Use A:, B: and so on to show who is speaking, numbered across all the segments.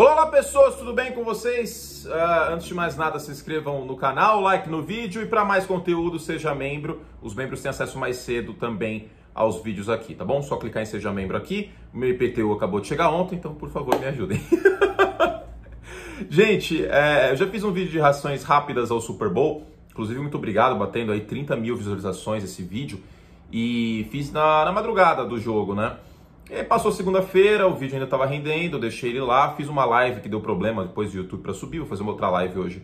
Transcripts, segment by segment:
A: Olá, olá pessoas, tudo bem com vocês? Uh, antes de mais nada, se inscrevam no canal, like no vídeo e para mais conteúdo, seja membro. Os membros têm acesso mais cedo também aos vídeos aqui, tá bom? Só clicar em seja membro aqui. O meu IPTU acabou de chegar ontem, então por favor me ajudem. Gente, é, eu já fiz um vídeo de rações rápidas ao Super Bowl. Inclusive, muito obrigado, batendo aí 30 mil visualizações esse vídeo. E fiz na, na madrugada do jogo, né? E aí passou segunda-feira, o vídeo ainda estava rendendo, eu deixei ele lá, fiz uma live que deu problema depois do YouTube para subir, vou fazer uma outra live hoje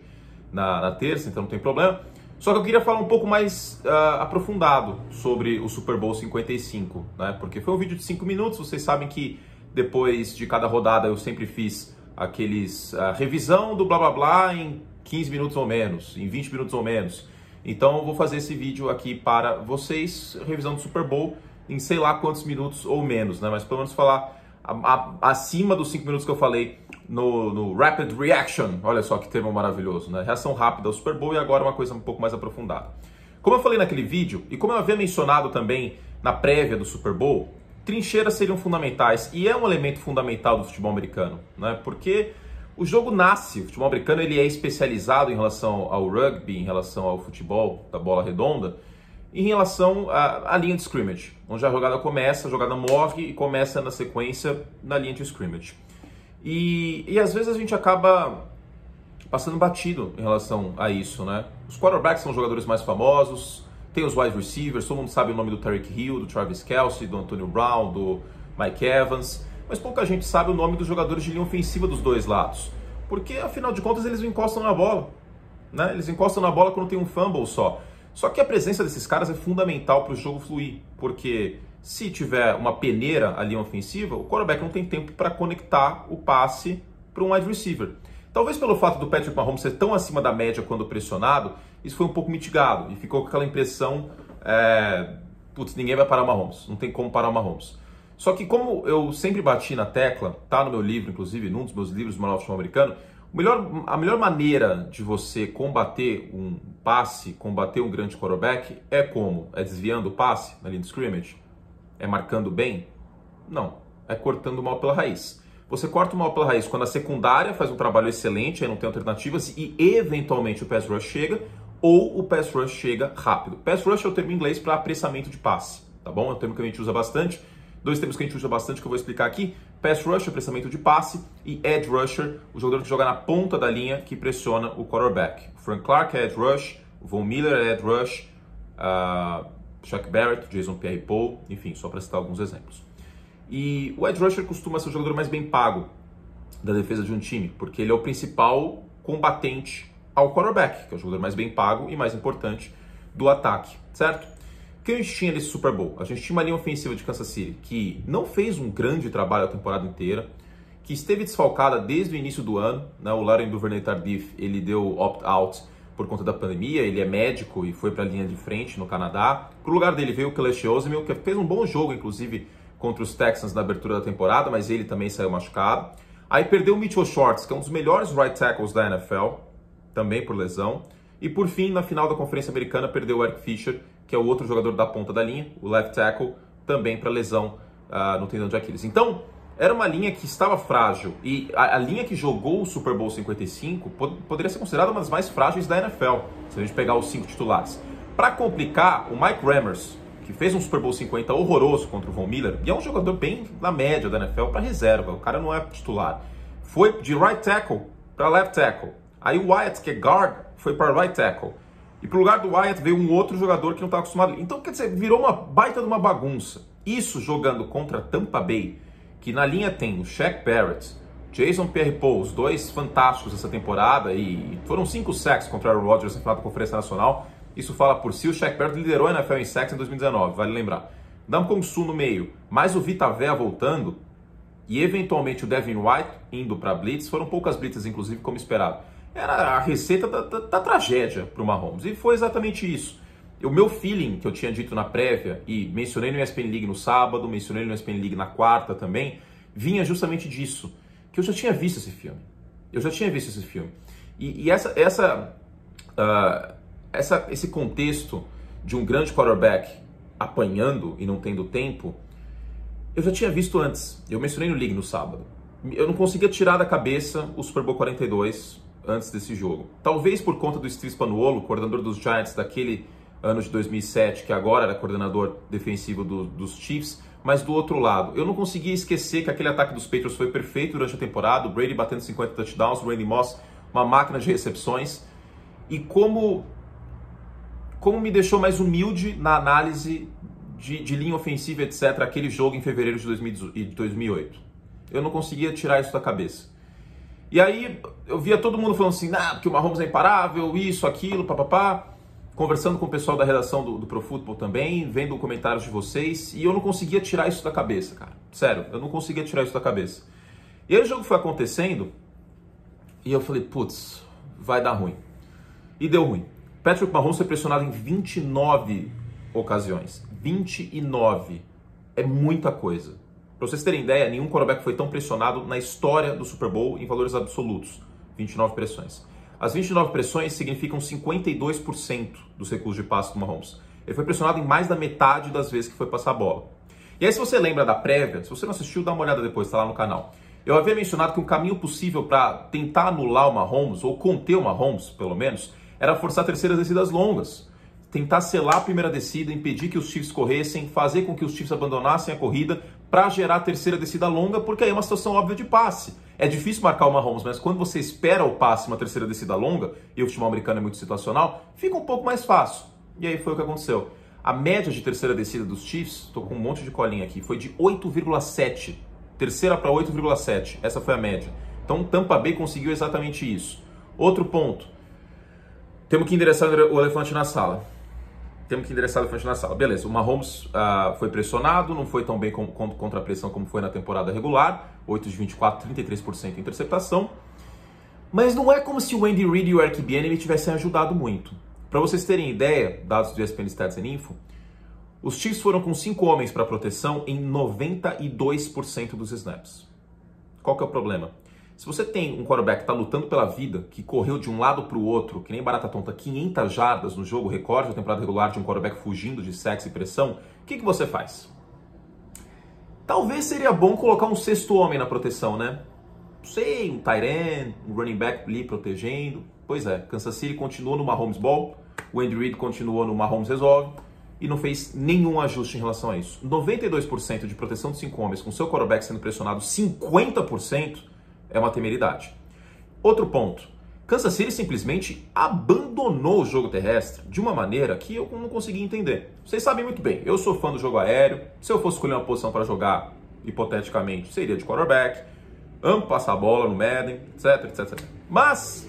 A: na, na, terça, então não tem problema. Só que eu queria falar um pouco mais uh, aprofundado sobre o Super Bowl 55, né? Porque foi um vídeo de 5 minutos, vocês sabem que depois de cada rodada eu sempre fiz aqueles uh, revisão do blá blá blá em 15 minutos ou menos, em 20 minutos ou menos. Então eu vou fazer esse vídeo aqui para vocês, revisão do Super Bowl em sei lá quantos minutos ou menos, né? Mas pelo menos falar a, a, acima dos 5 minutos que eu falei no, no, Rapid Reaction. Olha só que termo maravilhoso, né? Reação rápida ao Super Bowl e agora uma coisa um pouco mais aprofundada. Como eu falei naquele vídeo, e como eu havia mencionado também na prévia do Super Bowl, trincheiras seriam fundamentais e é um elemento fundamental do futebol americano, né? Porque o jogo nasce, o futebol americano ele é especializado em relação ao rugby, em relação ao futebol da bola redonda, em relação à, à, linha de scrimmage, onde a jogada começa, a jogada morre e começa na sequência na linha de scrimmage. E, e às vezes a gente acaba passando batido em relação a isso, né? Os quarterbacks são os jogadores mais famosos, tem os wide receivers, todo mundo sabe o nome do Tarek Hill, do Travis Kelsey, do Antonio Brown, do Mike Evans, mas pouca gente sabe o nome dos jogadores de linha ofensiva dos dois lados, porque afinal de contas eles encostam na bola, né? Eles encostam na bola quando tem um fumble só. Só que a presença desses caras é fundamental para o jogo fluir, porque se tiver uma peneira ali ofensiva, o quarterback não tem tempo para conectar o passe para um wide receiver. Talvez pelo fato do Patrick Mahomes ser tão acima da média quando pressionado, isso foi um pouco mitigado e ficou com aquela impressão, é, putz, ninguém vai parar o Mahomes, não tem como parar o Mahomes. Só que como eu sempre bati na tecla, tá no meu livro, inclusive, num dos meus livros do Manual Futebol Americano, melhor, a melhor maneira de você combater um passe, combater um grande quarterback é como? É desviando o passe na linha de scrimmage? É marcando bem? Não. É cortando mal pela raiz. Você corta o mal pela raiz quando a secundária faz um trabalho excelente, aí não tem alternativas, e eventualmente o pass rush chega, ou o pass rush chega rápido. Pass rush é o termo em inglês para apressamento de passe, tá bom? É um termo que a gente usa bastante Dois termos que a gente usa bastante, que eu vou explicar aqui. Pass rusher, pressionamento de passe, e edge rusher, o jogador que joga na ponta da linha, que pressiona o quarterback. O Frank Clark é edge rush, o Von Miller é edge rush, uh, Chuck Barrett, Jason Pierre-Paul, enfim, só para citar alguns exemplos. E o edge rusher costuma ser o jogador mais bem pago da defesa de um time, porque ele é o principal combatente ao quarterback, que é o jogador mais bem pago e mais importante do ataque, certo? que a gente tinha desse Super Bowl? A gente tinha uma linha ofensiva de Kansas City que não fez um grande trabalho a temporada inteira, que esteve desfalcada desde o início do ano. Né? O Lauren Duvernay Tardif ele deu opt-out por conta da pandemia, ele é médico e foi para a linha de frente no Canadá. Para o lugar dele veio o Kelechi Osemil, que fez um bom jogo, inclusive, contra os Texans na abertura da temporada, mas ele também saiu machucado. Aí perdeu o Mitchell Shorts, que é um dos melhores right tackles da NFL, também por lesão. E por fim, na final da Conferência Americana, perdeu o Eric Fischer, que é o outro jogador da ponta da linha, o left tackle, também para lesão uh, no tendão de Aquiles. Então, era uma linha que estava frágil e a, a linha que jogou o Super Bowl 55 pod poderia ser considerada uma das mais frágeis da NFL, se a gente pegar os cinco titulares. Para complicar, o Mike Rammers, que fez um Super Bowl 50 horroroso contra o Von Miller, e é um jogador bem na média da NFL para reserva, o cara não é titular. Foi de right tackle para left tackle. Aí o Wyatt, que é guard, foi para right tackle. E pro lugar do Wyatt veio um outro jogador que não estava acostumado. Então, quer dizer, virou uma baita de uma bagunça. Isso jogando contra Tampa Bay, que na linha tem o Shaq Barrett, Jason Pierre-Paul, os dois fantásticos dessa temporada, e foram cinco sacks contra o Rodgers na final da Conferência Nacional. Isso fala por si, o Shaq Barrett liderou a NFL em sacks em 2019, vale lembrar. Dam Kong Su no meio, mais o Véa voltando, e eventualmente o Devin White indo para blitz, foram poucas blitzes inclusive como esperado era a receita da, da, da tragédia para o Mahomes. E foi exatamente isso. O meu feeling que eu tinha dito na prévia, e mencionei no ESPN League no sábado, mencionei no ESPN League na quarta também, vinha justamente disso. Que eu já tinha visto esse filme. Eu já tinha visto esse filme. E, e essa, essa, uh, essa, esse contexto de um grande quarterback apanhando e não tendo tempo, eu já tinha visto antes. Eu mencionei no League no sábado. Eu não conseguia tirar da cabeça o Super Bowl 42, antes desse jogo. Talvez por conta do Steve Spanuolo, coordenador dos Giants daquele ano de 2007, que agora era coordenador defensivo do, dos Chiefs, mas do outro lado, eu não conseguia esquecer que aquele ataque dos Patriots foi perfeito durante a temporada, o Brady batendo 50 touchdowns, o Randy Moss uma máquina de recepções, e como como me deixou mais humilde na análise de, de linha ofensiva, etc., aquele jogo em fevereiro de 2008. Eu não conseguia tirar isso da cabeça. E aí, eu via todo mundo falando assim, ah, porque o Mahomes é imparável, isso, aquilo, papapá. Conversando com o pessoal da redação do, do Pro Football também, vendo comentários de vocês, e eu não conseguia tirar isso da cabeça, cara. Sério, eu não conseguia tirar isso da cabeça. E aí o jogo foi acontecendo, e eu falei, putz, vai dar ruim. E deu ruim. Patrick Mahomes foi pressionado em 29 ocasiões. 29. É muita coisa. Para vocês terem ideia, nenhum quarterback foi tão pressionado na história do Super Bowl em valores absolutos. 29 pressões. As 29 pressões significam 52% dos recursos de passe do Mahomes. Ele foi pressionado em mais da metade das vezes que foi passar a bola. E aí, se você lembra da prévia, se você não assistiu, dá uma olhada depois, está lá no canal. Eu havia mencionado que um caminho possível para tentar anular o Mahomes, ou conter o Mahomes, pelo menos, era forçar terceiras descidas longas. Tentar selar a primeira descida, impedir que os Chiefs corressem, fazer com que os Chiefs abandonassem a corrida para gerar a terceira descida longa, porque aí é uma situação óbvia de passe. É difícil marcar o Mahomes, mas quando você espera o passe, uma terceira descida longa, e o futebol americano é muito situacional, fica um pouco mais fácil. E aí foi o que aconteceu. A média de terceira descida dos Chiefs, estou com um monte de colinha aqui, foi de 8,7. Terceira para 8,7. Essa foi a média. Então Tampa Bay conseguiu exatamente isso. Outro ponto. Temos que endereçar o elefante na sala temos que endereçar o elefante na sala. Beleza, o Mahomes ah, foi pressionado, não foi tão bem com, com, contra a pressão como foi na temporada regular, 8 de 24, 33% de interceptação. Mas não é como se o Andy Reid e o Eric Bieniemy tivessem ajudado muito. Para vocês terem ideia, dados do ESPN Stats and Info, os Chiefs foram com 5 homens para proteção em 92% dos snaps. Qual que é o problema? Se você tem um quarterback que está lutando pela vida, que correu de um lado para o outro, que nem barata tonta, 500 jardas no jogo, recorde da temporada regular de um quarterback fugindo de sexo e pressão, o que, que você faz? Talvez seria bom colocar um sexto homem na proteção, né? Não sei, um tight um running back ali protegendo. Pois é, Kansas City continuou no Mahomes Ball, o Andrew Reid continuou no Mahomes Resolve e não fez nenhum ajuste em relação a isso. 92% de proteção de 5 homens com seu quarterback sendo pressionado 50%, é uma temeridade. Outro ponto. Kansas City simplesmente abandonou o jogo terrestre de uma maneira que eu não consegui entender. Vocês sabem muito bem, eu sou fã do jogo aéreo. Se eu fosse escolher uma posição para jogar, hipoteticamente, seria de quarterback. Amo passar a bola no Madden, etc, etc, etc. Mas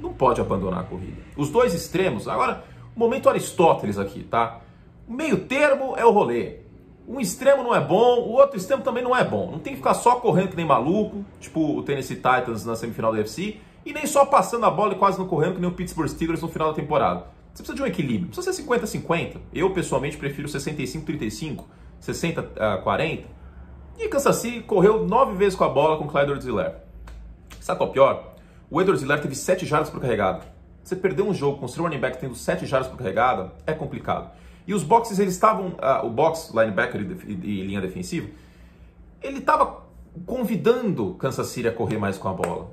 A: não pode abandonar a corrida. Os dois extremos, agora, momento Aristóteles aqui, tá? O meio termo é o rolê um extremo não é bom, o outro extremo também não é bom. Não tem que ficar só correndo que nem maluco, tipo o Tennessee Titans na semifinal da UFC, e nem só passando a bola e quase não correndo que nem o Pittsburgh Steelers no final da temporada. Você precisa de um equilíbrio. Precisa ser 50-50. Eu, pessoalmente, prefiro 65-35, 60-40. Ah, e Kansas City correu nove vezes com a bola com o Clyde edwards Sabe qual é o pior? O Edward helaire teve sete jardas por carregada. Você perder um jogo com o seu running back tendo sete jardas por carregada é complicado. E os boxes, eles estavam. Uh, o box, linebacker e, e, linha defensiva, ele estava convidando Kansas City a correr mais com a bola.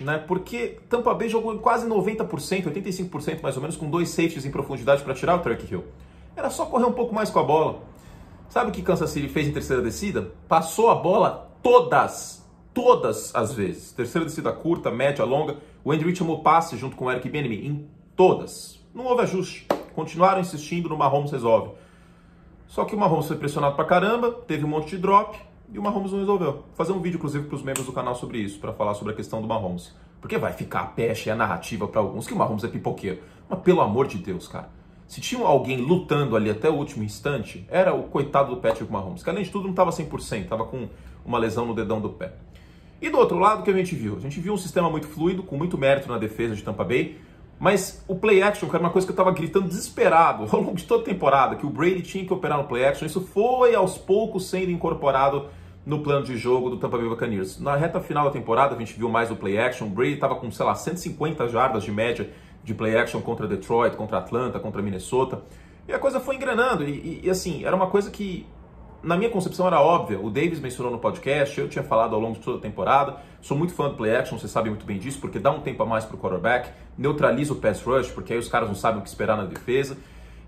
A: Né? Porque Tampa Bay jogou quase 90%, 85% mais ou menos, com dois safeties em profundidade para tirar o Turk Hill. Era só correr um pouco mais com a bola. Sabe o que Kansas City fez em terceira descida? Passou a bola todas, todas as vezes. Terceira descida curta, média, longa. O Andrew Reid chamou passe junto com o Eric Bieniemy em todas. Não houve ajuste. Continuaram insistindo no Mahomes resolve. Só que o Mahomes foi pressionado pra caramba, teve um monte de drop e o Mahomes não resolveu. Vou fazer um vídeo, inclusive, para os membros do canal sobre isso, para falar sobre a questão do Mahomes. Porque vai ficar a pecha e a narrativa para alguns que o Mahomes é pipoqueiro. Mas pelo amor de Deus, cara. Se tinha alguém lutando ali até o último instante, era o coitado do Patrick Mahomes, que além de tudo não estava 100%, estava com uma lesão no dedão do pé. E do outro lado, o que a gente viu? A gente viu um sistema muito fluido, com muito mérito na defesa de Tampa Bay, mas o play action, era é uma coisa que eu estava gritando desesperado ao longo de toda a temporada, que o Brady tinha que operar no play action, isso foi aos poucos sendo incorporado no plano de jogo do Tampa Bay Buccaneers. Na reta final da temporada, a gente viu mais o play action, o Brady estava com, sei lá, 150 jardas de média de play action contra Detroit, contra Atlanta, contra Minnesota, e a coisa foi engrenando, e, e, e assim, era uma coisa que na minha concepção era óbvia. O Davis mencionou no podcast, eu tinha falado ao longo de toda a temporada. Sou muito fã do play action, você sabe muito bem disso, porque dá um tempo a mais para o quarterback, neutraliza o pass rush, porque aí os caras não sabem o que esperar na defesa.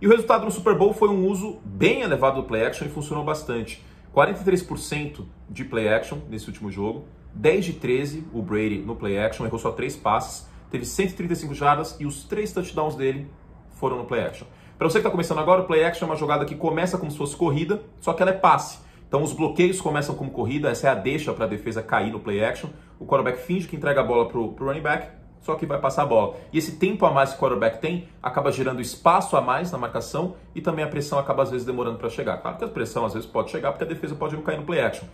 A: E o resultado no Super Bowl foi um uso bem elevado do play action e funcionou bastante. 43% de play action nesse último jogo, 10 de 13 o Brady no play action, errou só 3 passes, teve 135 jardas e os 3 touchdowns dele foram no play action. Para você que está começando agora, o play action é uma jogada que começa como se fosse corrida, só que ela é passe. Então os bloqueios começam como corrida, essa é a deixa para a defesa cair no play action. O quarterback finge que entrega a bola para o running back, só que vai passar a bola. E esse tempo a mais que o quarterback tem acaba gerando espaço a mais na marcação e também a pressão acaba às vezes demorando para chegar. Claro que a pressão às vezes pode chegar porque a defesa pode não cair no play action.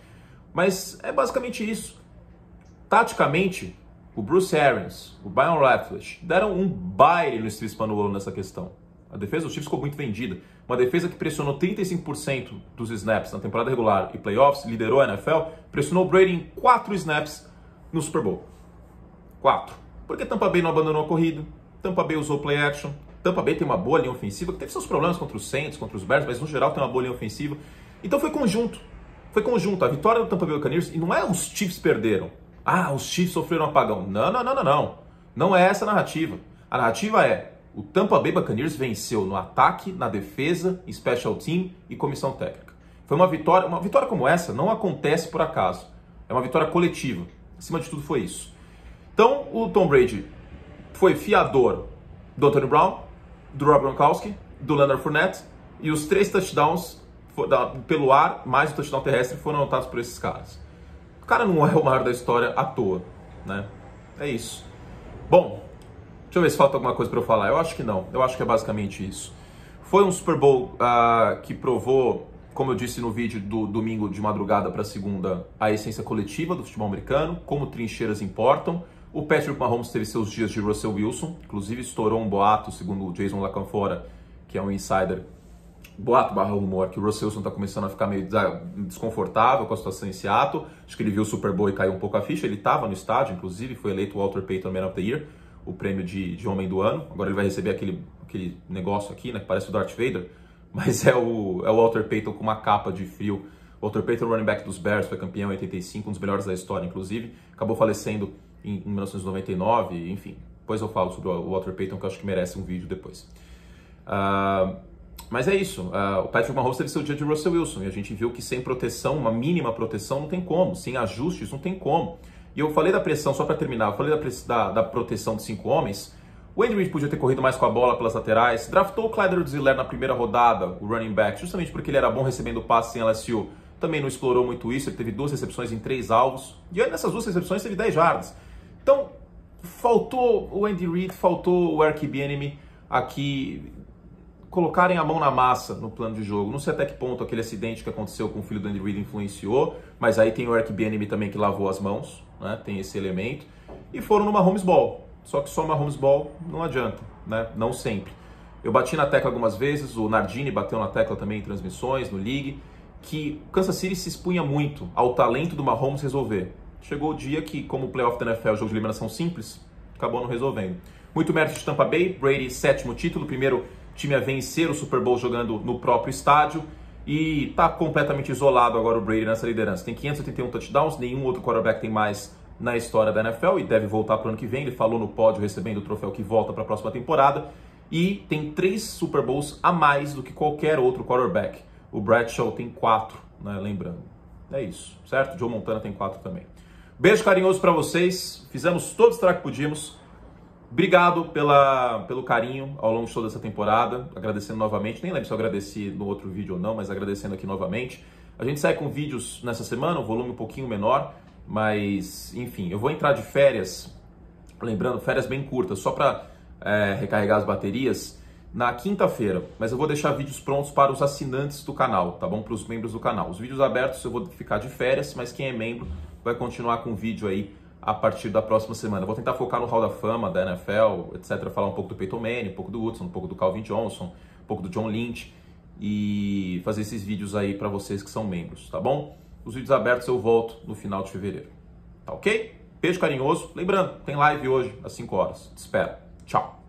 A: Mas é basicamente isso. Taticamente, o Bruce Arians, o Byron Leftwich deram um baile no Steve Spagnuolo nessa questão. A defesa dos Chiefs ficou muito vendida. Uma defesa que pressionou 35% dos snaps na temporada regular e playoffs, liderou a NFL, pressionou o Brady em 4 snaps no Super Bowl. 4. Porque Tampa Bay não abandonou a corrida, Tampa Bay usou play action, Tampa Bay tem uma boa linha ofensiva, que teve seus problemas contra os Saints, contra os Bears, mas no geral tem uma boa linha ofensiva. Então foi conjunto. Foi conjunto. A vitória do Tampa Bay Buccaneers, e não é os Chiefs perderam. Ah, os Chiefs sofreram um apagão. Não, não, não, não, não. Não é essa a narrativa. A narrativa é o Tampa Bay Buccaneers venceu no ataque, na defesa, em special team e comissão técnica. Foi uma vitória, uma vitória como essa não acontece por acaso. É uma vitória coletiva. Acima de tudo foi isso. Então, o Tom Brady foi fiador do Anthony Brown, do Rob Gronkowski, do Leonard Fournette e os três touchdowns pelo ar, mais o touchdown terrestre, foram anotados por esses caras. O cara não é o maior da história à toa, né? É isso. Bom, Deixa eu ver se falta alguma coisa para eu falar. Eu acho que não. Eu acho que é basicamente isso. Foi um Super Bowl uh, que provou, como eu disse no vídeo do domingo de madrugada para segunda, a essência coletiva do futebol americano, como trincheiras importam. O Patrick Mahomes teve seus dias de Russell Wilson, inclusive estourou um boato, segundo o Jason Lacanfora, que é um insider, boato barra rumor, que o Russell Wilson está começando a ficar meio desconfortável com a situação em Seattle. Acho que ele viu o Super Bowl e caiu um pouco a ficha. Ele estava no estádio, inclusive, foi eleito Walter Payton Man of the Year o prêmio de, de Homem do Ano. Agora ele vai receber aquele, aquele negócio aqui, né? Que parece o Darth Vader, mas é o, é o Walter Payton com uma capa de frio. Walter Payton, running back dos Bears, foi campeão em 85, um dos melhores da história, inclusive. Acabou falecendo em, em 1999, enfim. Depois eu falo sobre o Walter Payton, que eu acho que merece um vídeo depois. Uh, mas é isso. Uh, o Patrick Mahomes teve seu dia de Russell Wilson e a gente viu que sem proteção, uma mínima proteção, não tem como. Sem ajustes, não tem como. E eu falei da pressão, só para terminar, eu falei da, da, da proteção de cinco homens. O Andy Reid podia ter corrido mais com a bola pelas laterais. Draftou o Clyder Ziller na primeira rodada, o running back, justamente porque ele era bom recebendo passe em LSU. Também não explorou muito isso, ele teve duas recepções em três alvos. E nessas duas recepções teve 10 jardas. Então, faltou o Andy Reid, faltou o Eric Bienemy aqui colocarem a mão na massa no plano de jogo. Não sei até que ponto aquele acidente que aconteceu com o filho do Andy Reid influenciou, mas aí tem o Eric Bieniemy também que lavou as mãos, né? tem esse elemento. E foram numa Holmes Ball. Só que só uma Holmes Ball não adianta, né? não sempre. Eu bati na tecla algumas vezes, o Nardini bateu na tecla também em transmissões, no League, que o Kansas City se expunha muito ao talento do Mahomes resolver. Chegou o dia que, como o playoff da NFL é jogo de eliminação simples, acabou não resolvendo. Muito mérito de Tampa Bay, Brady sétimo título, primeiro time a vencer o Super Bowl jogando no próprio estádio. E tá completamente isolado agora o Brady nessa liderança. Tem 581 touchdowns, nenhum outro quarterback tem mais na história da NFL e deve voltar para o ano que vem. Ele falou no pódio recebendo o troféu que volta para a próxima temporada. E tem três Super Bowls a mais do que qualquer outro quarterback. O Bradshaw tem quatro, né? Lembrando. É isso, certo? Joe Montana tem quatro também. Beijo carinhoso para vocês. Fizemos todo o que podíamos. Obrigado pela, pelo carinho ao longo de toda essa temporada. Agradecendo novamente. Nem lembro se eu agradeci no outro vídeo ou não, mas agradecendo aqui novamente. A gente sai com vídeos nessa semana, um volume um pouquinho menor, mas enfim, eu vou entrar de férias. Lembrando, férias bem curtas, só para é, recarregar as baterias na quinta-feira, mas eu vou deixar vídeos prontos para os assinantes do canal, tá bom? Para os membros do canal. Os vídeos abertos eu vou ficar de férias, mas quem é membro vai continuar com o vídeo aí a partir da próxima semana. Eu vou tentar focar no Hall da Fama da NFL, etc. Falar um pouco do Peyton Manning, um pouco do Woodson, um pouco do Calvin Johnson, um pouco do John Lynch e fazer esses vídeos aí para vocês que são membros, tá bom? Os vídeos abertos eu volto no final de fevereiro. Tá ok? Beijo carinhoso. Lembrando, tem live hoje às 5 horas. Te espero. Tchau.